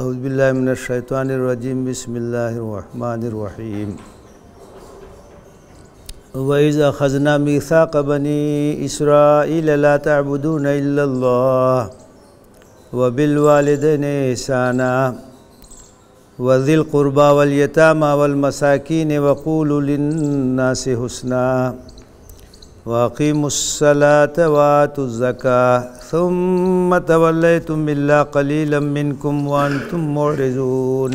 أعوذ بالله من الشيطان الرجيم بسم الله الرحمن الرحيم وإذا أخذنا ميثاق بني إسرائيل لا تعبدون إلا الله وبالوالدين إحسانا وذي القربى واليتامى والمساكين وقولوا للناس حسنا وأقيموا الصلاة وآتوا الزكاة ثم توليتم إلا قليلا منكم وأنتم معرضون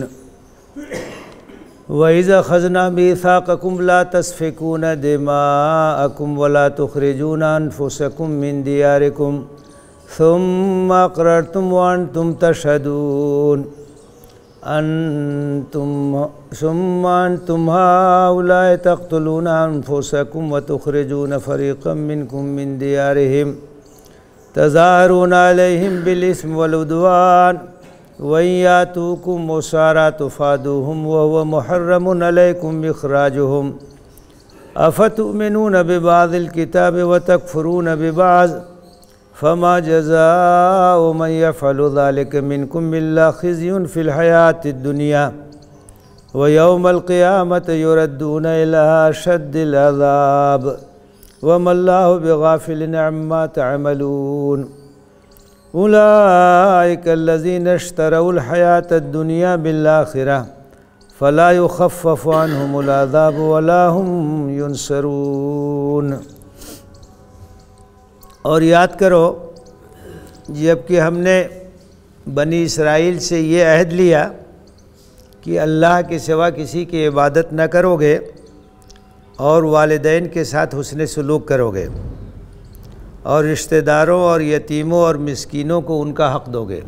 وإذا خَذْنَا ميثاقكم لا تسفكون دماءكم ولا تخرجون أنفسكم من دياركم ثم أقررتم وأنتم تشهدون أنتم ثم أنتم هؤلاء تقتلون أنفسكم وتخرجون فريقا منكم من ديارهم تظاهرون عليهم بالإثم والعدوان وإن ياتوكم مسارا تفادوهم وهو محرم عليكم إخراجهم أفتؤمنون ببعض الكتاب وتكفرون ببعض فما جزاء من يفعل ذلك منكم إلا خزي في الحياة الدنيا ويوم القيامة يردون إلى أشد العذاب وما الله بغافل عما تعملون أولئك الذين اشتروا الحياة الدنيا بالآخرة فلا يخفف عنهم العذاب ولا هم ينصرون और याद करो जबकि हमने बनी इसराइल से ये अहद लिया कि अल्लाह के सिवा किसी की इबादत न करोगे और वालदेन के साथ हुसन सलूक करोगे और रिश्तेदारों और यतीमों और मिसकीनों को उनका हक़ दोगे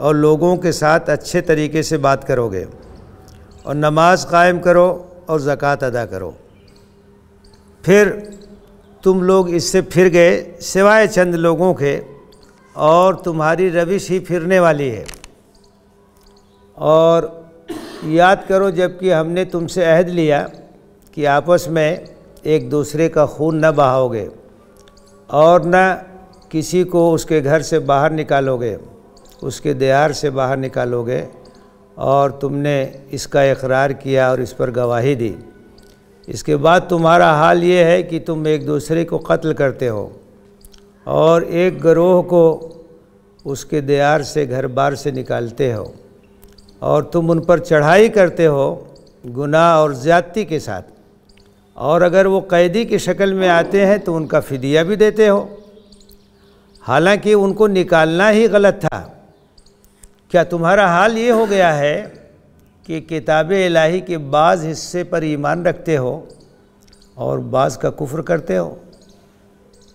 और लोगों के साथ अच्छे तरीके से बात करोगे और नमाज कायम करो और ज़क़़त अदा करो फिर तुम लोग इससे फिर गए सिवाय चंद लोगों के और तुम्हारी रविश ही फिरने वाली है और याद करो जबकि हमने तुमसे अहद लिया कि आपस में एक दूसरे का खून न बहाओगे और न किसी को उसके घर से बाहर निकालोगे उसके दियार से बाहर निकालोगे और तुमने इसका इकरार किया और इस पर गवाही दी इसके बाद तुम्हारा हाल ये है कि तुम एक दूसरे को कत्ल करते हो और एक गरोह को उसके दियार से घर बार से निकालते हो और तुम उन पर चढ़ाई करते हो गुनाह और ज़्यादती के साथ और अगर वो कैदी की शक्ल में आते हैं तो उनका फिदिया भी देते हो हालांकि उनको निकालना ही गलत था क्या तुम्हारा हाल ये हो गया है कि किताब इलाही के बाज़ हिस्से पर ईमान रखते हो और बाज़ का कुफ्र करते हो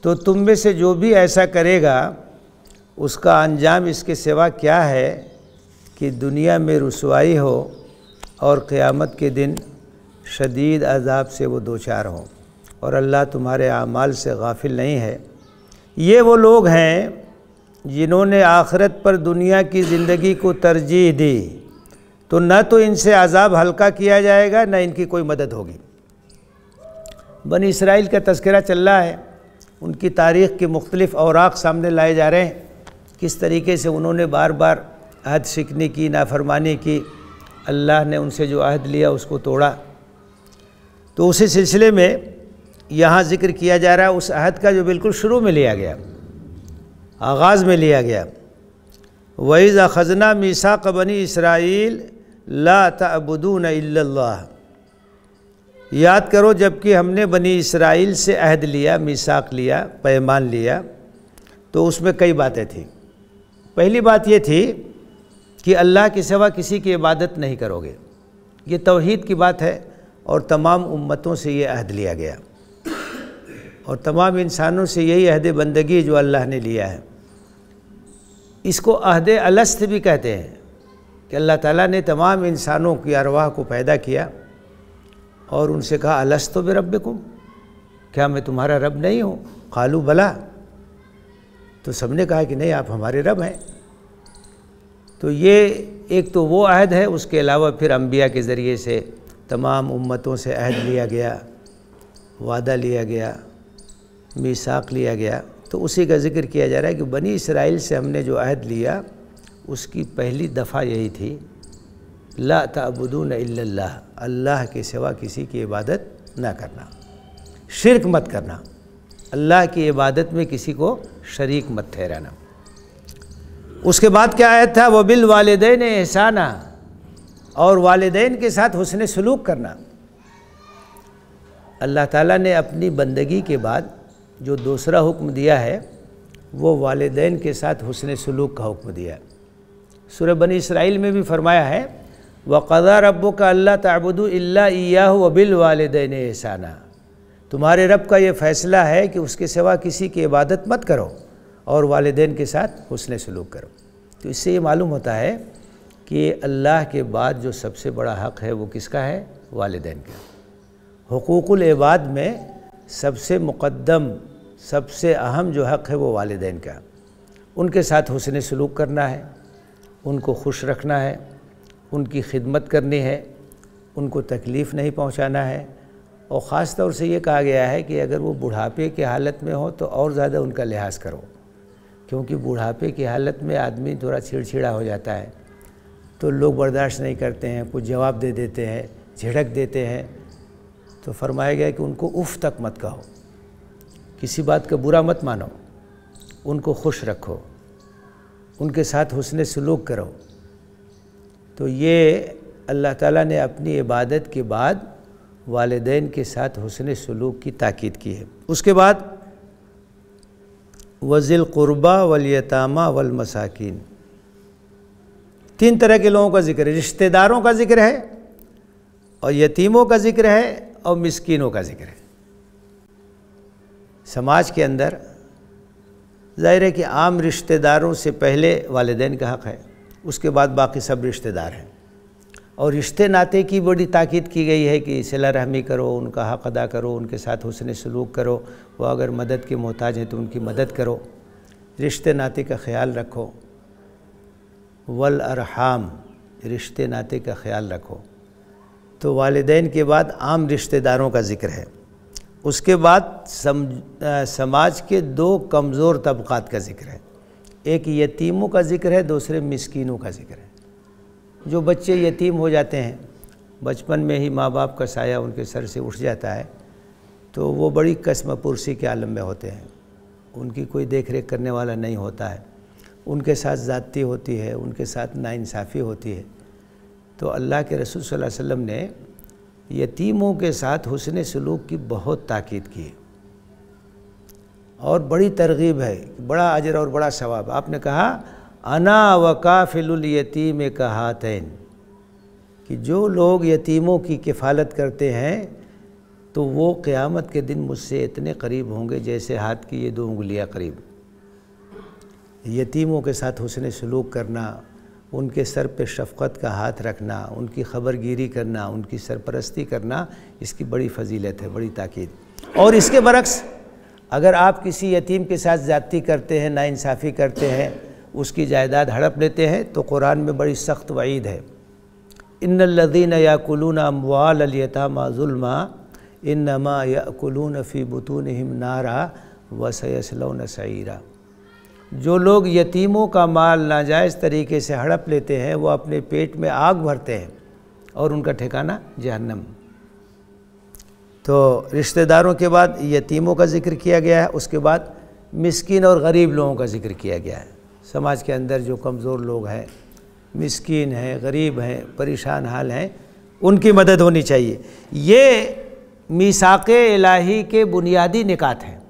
तो तुम में से जो भी ऐसा करेगा उसका अंजाम इसके सिवा क्या है कि दुनिया में रसवाई हो और क़यामत के दिन शदीद अजाब से वो दो चार हों और अल्लाह तुम्हारे आमाल से गाफिल नहीं है ये वो लोग हैं जिन्होंने आख़रत पर दुनिया की ज़िंदगी को तरजीह दी तो न तो इनसे अज़ाब हल्का किया जाएगा न इनकी कोई मदद होगी बनी इसराइल का तस्करा चल रहा है उनकी तारीख़ के मुख्तलिफ़ औराक सामने लाए जा रहे हैं किस तरीके से उन्होंने बार बार अहद सीखने की नाफरमानी की अल्लाह ने उनसे जो अहद लिया उसको तोड़ा तो उसी सिलसिले में यहाँ ज़िक्र किया जा रहा है उस अहद का जो बिल्कुल शुरू में लिया गया आगाज़ में लिया गया वही खजना मीसा कबनी इसराइल ला तबुदून याद करो जबकि हमने बनी इसराइल से अहद लिया मिसाक लिया पैमान लिया तो उसमें कई बातें थीं पहली बात ये थी कि अल्लाह के सिवा किसी की इबादत नहीं करोगे ये तोहद की बात है और तमाम उम्मतों से ये अहद लिया गया और तमाम इंसानों से यही अहद बंदगी जो अल्लाह ने लिया है इसको अहद अलस्त भी कहते हैं कि अल्लाह ताला ने तमाम इंसानों की अरवाह को पैदा किया और उनसे कहा अलस तो रब क्या मैं तुम्हारा रब नहीं हूँ खालू भला तो सबने कहा कि नहीं आप हमारे रब हैं तो ये एक तो वो अहद है उसके अलावा फिर अम्बिया के ज़रिए से तमाम उम्मतों से अहद लिया गया वादा लिया गया मीसाक लिया गया तो उसी का जिक्र किया जा रहा है कि बनी इसराइल से हमने जो अहद लिया उसकी पहली दफ़ा यही थी ला तबुदून अल्लाह अल्लाह के सिवा किसी की इबादत ना करना शिरक मत करना अल्लाह की इबादत में किसी को शरीक मत ठहराना उसके बाद क्या आया था वह बिल वालदेन एहसाना और वालदेन के साथ हुसन सलूक करना अल्लाह ताला ने अपनी बंदगी के बाद जो दूसरा हुक्म दिया है वो वालदेन के साथ हुसन सलूक का हुक्म दिया है सूर्य बनी इसराइल में भी फरमाया है व कदा रब्बो का अल्लाह तबुदुल्ला वबिल वालदेन एहसाना तुम्हारे रब का ये फ़ैसला है कि उसके सिवा किसी की इबादत मत करो और वालदेन के साथ हुसन सलूक करो तो इससे ये मालूम होता है कि अल्लाह के बाद जो सबसे बड़ा हक़ है वो किसका है वालदेन का हकूक़ुल इबाद में सबसे मुक़दम सबसे अहम जो हक़ है वो वालदेन का उनके साथ हसन सलूक करना है उनको खुश रखना है उनकी खिदमत करनी है उनको तकलीफ़ नहीं पहुंचाना है और ख़ास तौर से ये कहा गया है कि अगर वो बुढ़ापे की हालत में हो तो और ज़्यादा उनका लिहाज करो क्योंकि बुढ़ापे की हालत में आदमी थोड़ा छिड़छिड़ा हो जाता है तो लोग बर्दाश्त नहीं करते हैं कुछ जवाब दे देते हैं झिड़क देते हैं तो फरमाया गया कि उनको उफ़ तक मत कहो किसी बात का बुरा मत मानो उनको खुश रखो उनके साथ हुसन सलूक करो तो ये अल्लाह ताला ने अपनी इबादत के बाद वालदेन के साथ हुसन सलूक की ताकीद की है उसके बाद वज़िल क़ुरबा वलयतामा वलमसाकिन तीन तरह के लोगों का जिक्र है रिश्तेदारों का जिक्र है और यतीमों का जिक्र है और मिसकिनों का जिक्र है समाज के अंदर ज़ाहिर है कि आम रिश्तेदारों से पहले वालदेन का हक़ है उसके बाद बाकी सब रिश्तेदार हैं और रिश्ते नाते की बड़ी ताक़द की गई है कि सिला रहमी करो उनका हक़ अदा करो उनके साथ हुसन सलूक करो वो अगर मदद के मोहताज हैं तो उनकी मदद करो रिश्ते नाते का ख्याल रखो वल अरहाम रिश्ते नाते का ख्याल रखो तो वालदेन के बाद आम रिश्तेदारों का ज़िक्र है उसके बाद सम, आ, समाज के दो कमज़ोर तबक़ात का जिक्र है एक यतीमों का जिक्र है दूसरे मिसकीनों का जिक्र है जो बच्चे यतीम हो जाते हैं बचपन में ही माँ बाप का साया उनके सर से उठ जाता है तो वो बड़ी कसम पुरसी के आलम में होते हैं उनकी कोई देख रेख करने वाला नहीं होता है उनके साथ ज़्यादती होती है उनके साथ नाइंसाफ़ी होती है तो अल्लाह के रसूल सल्लल्लाहु अलैहि वसल्लम ने यतीमों के साथ हुसन सलूक की बहुत ताकीद की और बड़ी तरगीब है बड़ा अजर और बड़ा सवाब आपने कहा अना वकाफिलयतीम कहातन कि जो लोग यतीमों की किफ़ालत करते हैं तो वो क़्यामत के दिन मुझसे इतने करीब होंगे जैसे हाथ की ये दो उंगलियां करीब यतीमों के साथ हुसन सलूक करना उनके सर पे शफ़क़त का हाथ रखना उनकी खबरगिरी करना उनकी सरपरस्ती करना इसकी बड़ी फजीलत है बड़ी ताक़द और इसके बरक्स अगर आप किसी यतीम के साथ ज़्यादती करते हैं नाानसाफ़ी करते हैं उसकी जायदाद हड़प लेते हैं तो कुरान में बड़ी सख्त वईद है इन लदीन याकुलून अमवालतामा जुल्मा इन नमा कुलून फ़ी बतून हिम नारा वसलौन सईरा जो लोग यतीमों का माल नाजायज़ तरीके से हड़प लेते हैं वो अपने पेट में आग भरते हैं और उनका ठिकाना जहन्नम तो रिश्तेदारों के बाद यतीमों का जिक्र किया गया है उसके बाद मिसकीन और गरीब लोगों का जिक्र किया गया है समाज के अंदर जो कमज़ोर लोग हैं मिसकीन हैं गरीब हैं परेशान हाल हैं उनकी मदद होनी चाहिए ये मीसाक इलाही के बुनियादी निकात हैं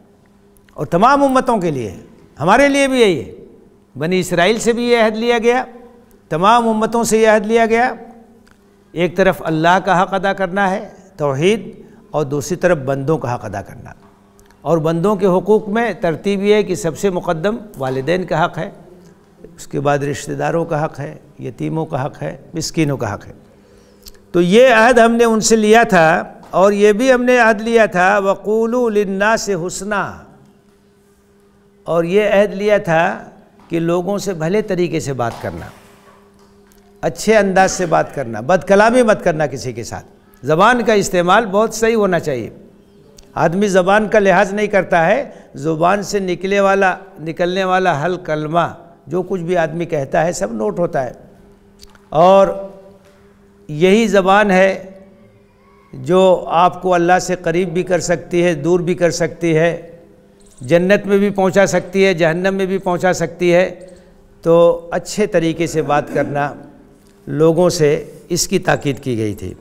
और तमाम उम्मतों के लिए है हमारे लिए भी यही है बनी इसराइल से भी ये अहद लिया गया तमाम उम्मतों से यह अहद लिया गया एक तरफ अल्लाह का हक़ अदा करना है तोहद और दूसरी तरफ बंदों का हक़ अदा करना और बंदों के हकूक़ में तरतीब यह है कि सबसे मुक़दम वालदेन का हक़ है उसके बाद रिश्तेदारों का हक़ है यतीमों का हक़ है मस्किनों का हक़ है तो ये अहद हमने उनसे लिया था और ये भी हमने अहद लिया था वक़ूल से हुसना और ये अहद लिया था कि लोगों से भले तरीके से बात करना अच्छे अंदाज से बात करना बदकलामी मत करना किसी के साथ ज़बान का इस्तेमाल बहुत सही होना चाहिए आदमी ज़बान का लिहाज नहीं करता है ज़ुबान से निकले वाला निकलने वाला हल कलमा जो कुछ भी आदमी कहता है सब नोट होता है और यही ज़बान है जो आपको अल्लाह से करीब भी कर सकती है दूर भी कर सकती है जन्नत में भी पहुंचा सकती है जहन्नम में भी पहुंचा सकती है तो अच्छे तरीके से बात करना लोगों से इसकी ताकीद की गई थी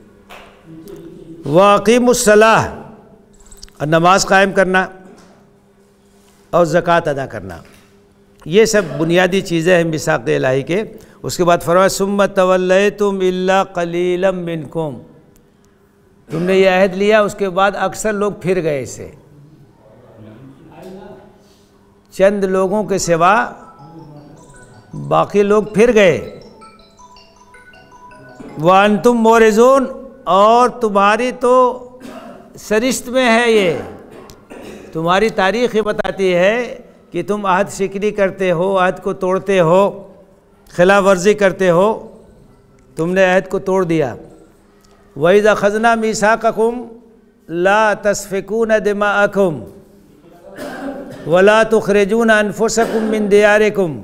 वाकीमसलाह और नमाज़ कायम करना और ज़क़़त अदा करना ये सब बुनियादी चीज़ें हैं मिसाक लाही के उसके बाद फरमा सुम तवल तुम अल्ला कलीलम मिनकुम तुमने यह अहद लिया उसके बाद अक्सर लोग फिर गए इसे चंद लोगों के सिवा बाकी लोग फिर गए वन तुम मोरिजोन और तुम्हारी तो सरिश्त में है ये तुम्हारी तारीख ही बताती है कि तुम अहद शिकरी करते हो अहद को तोड़ते हो खिलाफ वर्जी करते हो तुमने अहद को तोड़ दिया वहीद खजना मीसा ककुम ला तस्फिकून दिमा अकुम वला तो खरजून अनफुसकुम बिन दियारकुम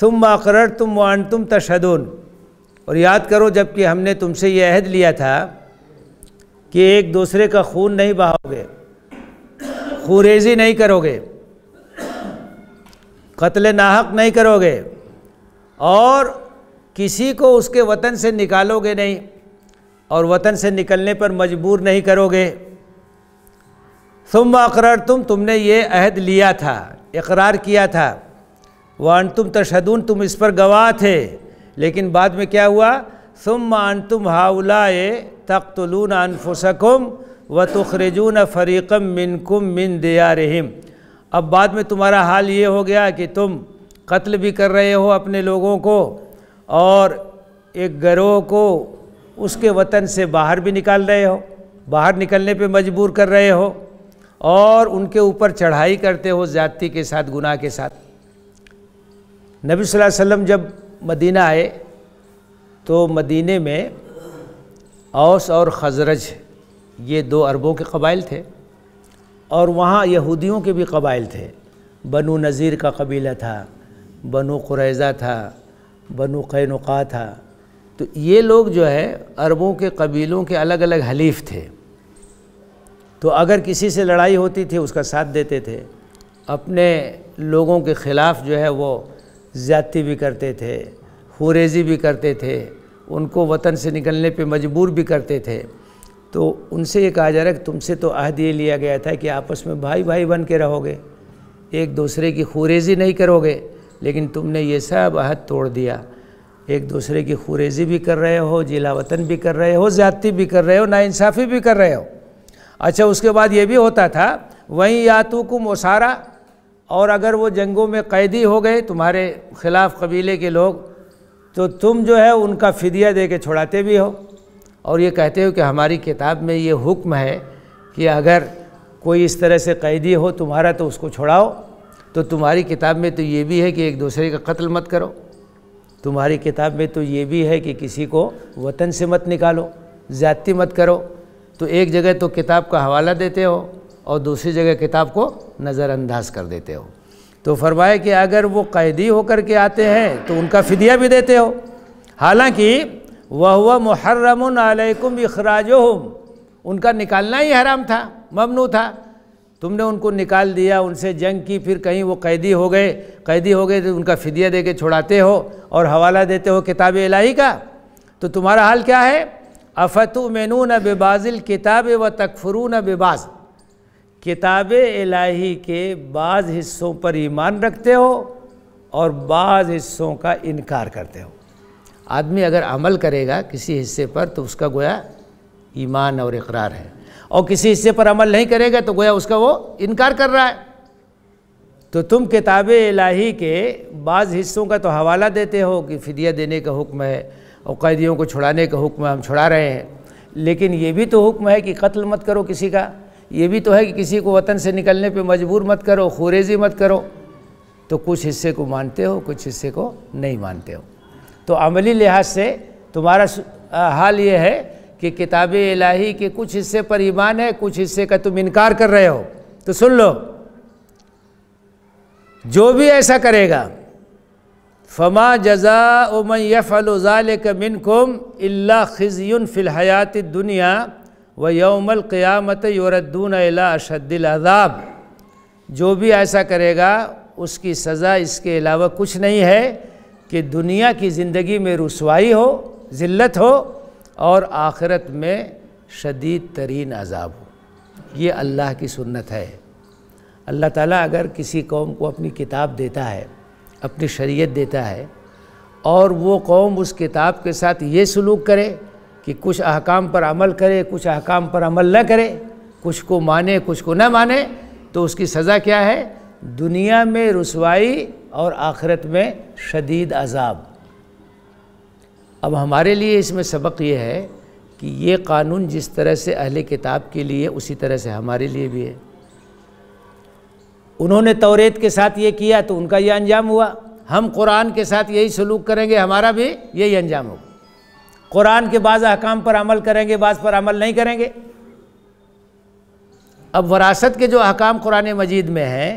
तुम अकरर तुम वन तुम तशदून और याद करो जबकि हमने तुमसे यह अहद लिया था कि एक दूसरे का खून नहीं बहाओगे खुरेजी नहीं करोगे कत्ल नाहक नहीं करोगे और किसी को उसके वतन से निकालोगे नहीं और वतन से निकलने पर मजबूर नहीं करोगे तुम अकरार तुम तुमने ये अहद लिया था इकरार किया था वन तुम तशदून तुम इस पर गवाह थे लेकिन बाद में क्या हुआ तुम मान तुम हाउलाए तख्तलून अनफुसकुम व तखरजून फ़रीकम मिनकुम मिन रहीम अब बाद में तुम्हारा हाल ये हो गया कि तुम कत्ल भी कर रहे हो अपने लोगों को और एक गरोह को उसके वतन से बाहर भी निकाल रहे हो बाहर निकलने पे मजबूर कर रहे हो और उनके ऊपर चढ़ाई करते हो ज़्यादती के साथ गुनाह के साथ नबी सल्लल्लाहु अलैहि वसल्लम जब मदीना आए तो मदीने में औस और खजरज ये दो अरबों के कबाइल थे और वहाँ यहूदियों के भी कबाइल थे बनु नज़ीर का कबीला था बनु कुरैज़ा था बनु कैनुका था तो ये लोग जो है अरबों के कबीलों के अलग अलग हलीफ थे तो अगर किसी से लड़ाई होती थी उसका साथ देते थे अपने लोगों के ख़िलाफ़ जो है वो ज़्यादती भी करते थे हुरेजी भी करते थे उनको वतन से निकलने पे मजबूर भी करते थे तो उनसे ये कहा जा रहा है कि तुमसे तो अहद ये लिया गया था कि आपस में भाई भाई बन के रहोगे एक दूसरे की खुरेजी नहीं करोगे लेकिन तुमने ये सब अहद तोड़ दिया एक दूसरे की खुरेजी भी कर रहे हो जिला वतन भी कर रहे हो ज़्यादती भी कर रहे हो नाइंसाफ़ी भी कर रहे हो अच्छा उसके बाद ये भी होता था वहीं यातु को मोसारा और अगर वो जंगों में कैदी हो गए तुम्हारे खिलाफ कबीले के लोग तो तुम जो है उनका फ़िदिया दे के छुड़ाते भी हो और ये कहते हो कि हमारी किताब में ये हुक्म है कि अगर कोई इस तरह से कैदी हो तुम्हारा तो उसको छुड़ाओ तो तुम्हारी किताब में तो ये भी है कि एक दूसरे का कत्ल मत करो तुम्हारी किताब में तो ये भी है कि किसी को वतन से मत निकालो ज़्यादती मत करो तो एक जगह तो किताब का हवाला देते हो और दूसरी जगह किताब को नज़रअंदाज कर देते हो तो फरमाए कि अगर वो कैदी होकर के आते हैं तो उनका फ़िदिया भी देते हो हालांकि वह हुआ मुहर्रम अलैकुम अखराज उनका निकालना ही हराम था ममनू था तुमने उनको निकाल दिया उनसे जंग की फिर कहीं वो कैदी हो गए कैदी हो गए तो उनका फ़िदिया दे के छुड़ाते हो और हवाला देते हो किताब इलाही का तो तुम्हारा हाल क्या है अफ़तु न बेबाजिल किताब व न बेबाज किताब इलाही के बाज़ हिस्सों पर ईमान रखते हो और बाज़ हिस्सों का इनकार करते हो आदमी अगर अमल करेगा किसी हिस्से पर तो उसका गोया ईमान और इकरार है और किसी हिस्से पर अमल नहीं करेगा तो गोया उसका वो इनकार कर रहा है तो तुम किताब इलाही के बाज़ हिस्सों का तो हवाला देते हो कि फ़िदिया देने का हुक्म है और कैदियों को छुड़ाने का हुक्म हम छुड़ा रहे हैं लेकिन ये भी तो हुक्म है कि कत्ल मत करो किसी का ये भी तो है कि किसी को वतन से निकलने पे मजबूर मत करो खुरेजी मत करो तो कुछ हिस्से को मानते हो कुछ हिस्से को नहीं मानते हो तो अमली लिहाज से तुम्हारा हाल ये है कि किताब इलाही के कुछ हिस्से पर ईमान है कुछ हिस्से का तुम इनकार कर रहे हो तो सुन लो जो भी ऐसा करेगा फ़मा जजा उमन यफ़ल मिनकुम अल्ला खिज़ियन फ़िलहयात दुनिया व यौमल क़ियामत यूरदून अला अशद्दलाज़ाब जो भी ऐसा करेगा उसकी सज़ा इसके अलावा कुछ नहीं है कि दुनिया की ज़िंदगी में रसवाई हो ज़िल्लत हो और आखरत में शदीद तरीन अजाब हो ये अल्लाह की सुन्नत है अल्लाह ताला अगर किसी कौम को अपनी किताब देता है अपनी शरीयत देता है और वो कौम उस किताब के साथ ये सलूक करे कि कुछ अहकाम पर अमल करे कुछ अहकाम पर अमल न करे कुछ को माने कुछ को न माने तो उसकी सज़ा क्या है दुनिया में रसवाई और आखिरत में शदीद अजाब अब हमारे लिए इसमें सबक ये है कि ये कानून जिस तरह से अहले किताब के लिए उसी तरह से हमारे लिए भी है उन्होंने तौरेत के साथ ये किया तो उनका ये अंजाम हुआ हम कुरान के साथ यही सलूक करेंगे हमारा भी यही अंजाम होगा कुरान के बाद अहकाम पर अमल करेंगे बाज़ पर अमल नहीं करेंगे अब वरासत के जो अहकाम कुरान मजीद में हैं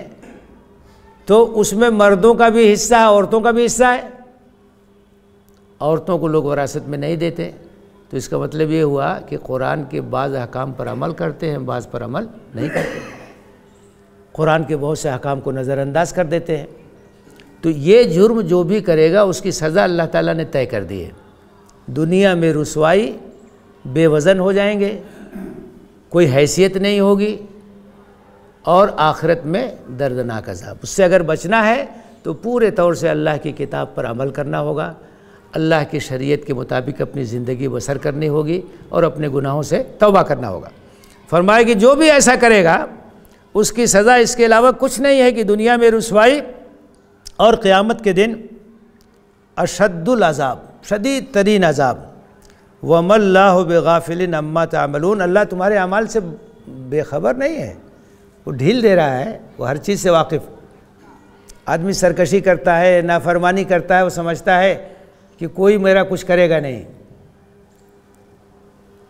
तो उसमें मर्दों का भी हिस्सा है औरतों का भी हिस्सा है औरतों को लोग वरासत में नहीं देते तो इसका मतलब ये हुआ कि कुरान के बाज़ अहकाम पर अमल करते हैं बाज़ पर अमल नहीं करते हैं कुरान के बहुत से अहकाम को नज़रअंदाज कर देते हैं तो ये जुर्म जो भी करेगा उसकी सज़ा अल्लाह ताला ने तय कर दी है दुनिया में रसवाई बेवज़न हो जाएंगे कोई हैसियत नहीं होगी और आखिरत में दर्दनाक अजाब उससे अगर बचना है तो पूरे तौर से अल्लाह की किताब पर अमल करना होगा अल्लाह की शरीयत के मुताबिक अपनी ज़िंदगी बसर करनी होगी और अपने गुनाहों से तौबा करना होगा फरमाए कि जो भी ऐसा करेगा उसकी सज़ा इसके अलावा कुछ नहीं है कि दुनिया में रसवाई और क़्यामत के दिन अशद्दुल अजाब शदी तरीन अजाब व मल्ला बेगाफिल अम्मा तमलून अल्लाह तुम्हारे अमाल से बेखबर नहीं है वो ढील दे रहा है वो हर चीज़ से वाकिफ़ आदमी सरकशी करता है नाफरमानी करता है वो समझता है कि कोई मेरा कुछ करेगा नहीं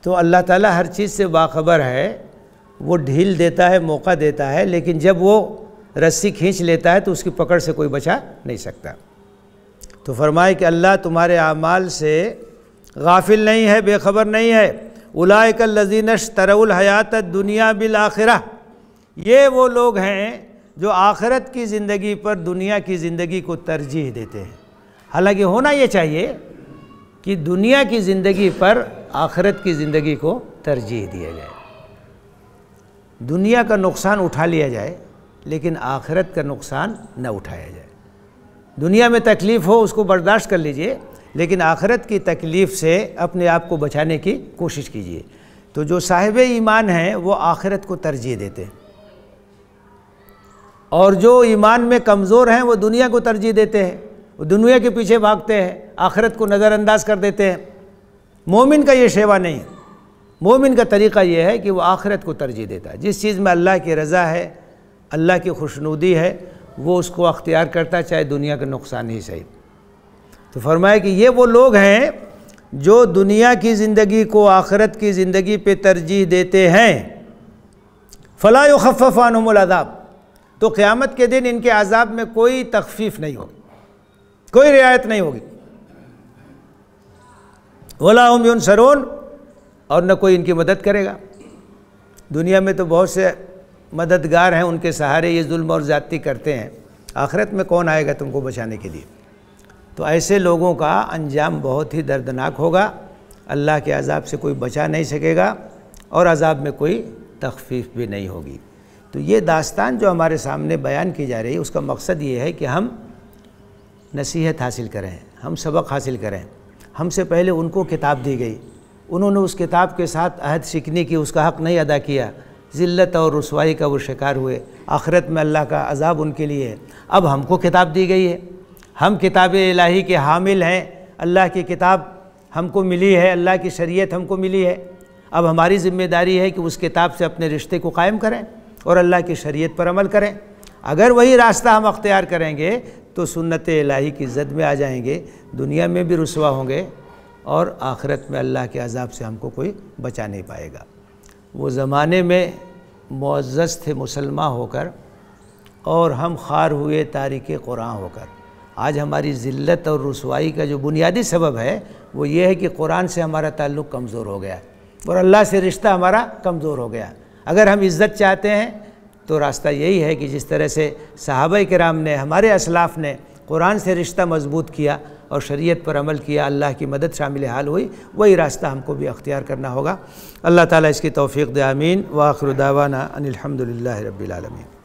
तो अल्लाह ताला हर चीज़ से बाखबर है वो ढील देता है मौका देता है लेकिन जब वो रस्सी खींच लेता है तो उसकी पकड़ से कोई बचा नहीं सकता तो फरमाए कि अल्लाह तुम्हारे अमाल से गाफिल नहीं है बेखबर नहीं है उलायक लजीनश तरउल हयात दुनिया बिल आखिरा ये वो लोग हैं जो आखिरत की ज़िंदगी पर दुनिया की ज़िंदगी को तरजीह देते हैं हालांकि होना ये चाहिए कि दुनिया की ज़िंदगी पर आखिरत की ज़िंदगी को तरजीह दिया जाए दुनिया का नुकसान उठा लिया जाए लेकिन आखिरत का नुकसान न उठाया जाए दुनिया में तकलीफ़ हो उसको बर्दाश्त कर लीजिए लेकिन आखिरत की तकलीफ़ से अपने आप को बचाने की कोशिश कीजिए तो जो साहिब ईमान हैं वो आखिरत को तरजीह देते हैं और जो ईमान में कमज़ोर हैं वो दुनिया को तरजीह देते हैं वो दुनिया के पीछे भागते हैं आखिरत को नज़रअंदाज कर देते हैं मोमिन का ये सेवा नहीं है मोमिन का तरीक़ा यह है कि वो आखिरत को तरजीह देता है जिस चीज़ में अल्लाह की रज़ा है अल्लाह की खुशनुदी है वो उसको अख्तियार करता है चाहे दुनिया का नुकसान ही सही तो फरमाया कि ये वो लोग हैं जो दुनिया की ज़िंदगी को आखरत की ज़िंदगी पे तरजीह देते हैं खफफ़ान खफ़ानमदाब तो क़्यामत के दिन इनके आज़ाब में कोई तखफीफ नहीं होगी कोई रियायत नहीं होगी वलाम सरोन और न कोई इनकी मदद करेगा दुनिया में तो बहुत से मददगार हैं उनके सहारे ये जुल्म और ज़्यादती करते हैं आखिरत में कौन आएगा तुमको बचाने के लिए तो ऐसे लोगों का अंजाम बहुत ही दर्दनाक होगा अल्लाह के अजाब से कोई बचा नहीं सकेगा और अजाब में कोई तखफीफ भी नहीं होगी तो ये दास्तान जो हमारे सामने बयान की जा रही है उसका मकसद ये है कि हम नसीहत हासिल करें हम सबक हासिल करें हमसे पहले उनको किताब दी गई उन्होंने उस किताब के साथ अहद सीखने की उसका हक़ नहीं अदा किया ज़िल्लत और रसवाई का वो शिकार हुए आखिरत में अल्लाह का अजाब उनके लिए है अब हमको किताब दी गई है हम किताब इलाही के हामिल हैं अल्लाह की किताब हमको मिली है अल्लाह की शरीयत हमको मिली है अब हमारी ज़िम्मेदारी है कि उस किताब से अपने रिश्ते को कायम करें और अल्लाह की शरीयत पर अमल करें अगर वही रास्ता हम अख्तियार करेंगे तो सुन्नत इलाही की जद में आ जाएंगे दुनिया में भी रसवा होंगे और आखिरत में अल्लाह के अजाब से हमको कोई बचा नहीं पाएगा वो ज़माने में मुआज़ थे मुसलमान होकर और हम खार हुए तारीख़ कुरान होकर आज हमारी ज़िल्त और रसवाई का जो बुनियादी सबब है वो ये है कि कुरान से हमारा ताल्लुक़ कमज़ोर हो गया और अल्लाह से रिश्ता हमारा कमज़ोर हो गया अगर हम इज़्ज़त चाहते हैं तो रास्ता यही है कि जिस तरह से साहब कराम ने हमारे असलाफ़ ने कुरान से रिश्ता मजबूत किया और शरीयत पर अमल किया अल्लाह की मदद शामिल हाल हुई वही रास्ता हमको भी अख्तियार करना होगा अल्लाह ताला इसकी तौफीक दामीन वाखरुदावाना अनिलहमदिल्ला रबीआलमीन